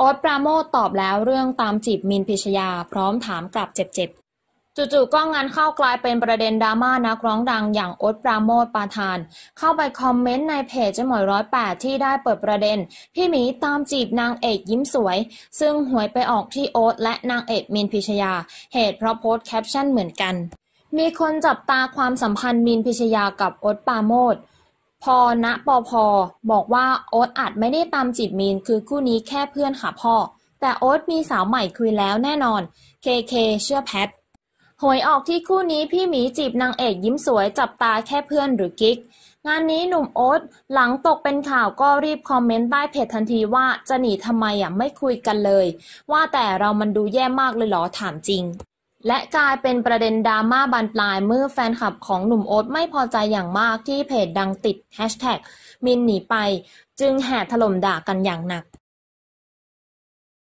โอ๊ตปราโมทตอบแล้วเรื่องตามจีบมินพิชยาพร้อมถามกลับเจ็บๆจู่ๆก็งานเข้ากลายเป็นประเด็นดราม่านักร้องดังอย่างโอ๊ตปราโมทปาทาน เข้าไปคอมเมนต์ในเพจเจหมอยร้อยแปดที่ได้เปิดประเด็น พี่หมีตามจีบนางเอกยิ้มสวย ซึ่งหวยไปออกที่โอ๊ตและนางเอกมินพิชยา เหตุเพราะโพสต์แคปชั่นเหมือนกัน มีคนจับตาความสัมพันธ์มินพิชยากับโอ๊ตปราโมทพอณปออบอกว่า โอ๊ตอาจไม่ได้ตามจีบมีน คือคู่นี้แค่เพื่อนค่ะพ่อแต่โอ๊ตมีสาวใหม่คุยแล้วแน่นอนเคเคเชื่อแพทหวยออกที่คู่นี้พี่หมีจีบนางเอกยิ้มสวยจับตาแค่เพื่อนหรือกิ๊กงานนี้หนุ่มโอ๊ตหลังตกเป็นข่าวก็รีบคอมเมนต์ใต้เพจทันทีว่าจะหนีทำไมอ่ะไม่คุยกันเลย ว่าแต่เรามันดูแย่มากเลยเหรอถามจริงและกลายเป็นประเด็นดราม่าบานปลายเมื่อแฟนคลับของหนุ่มโอ๊ตไม่พอใจอย่างมากที่เพจดังติดแฮชแท็กมินหนีไป จึงแห่ถล่มด่ากันอย่างหนัก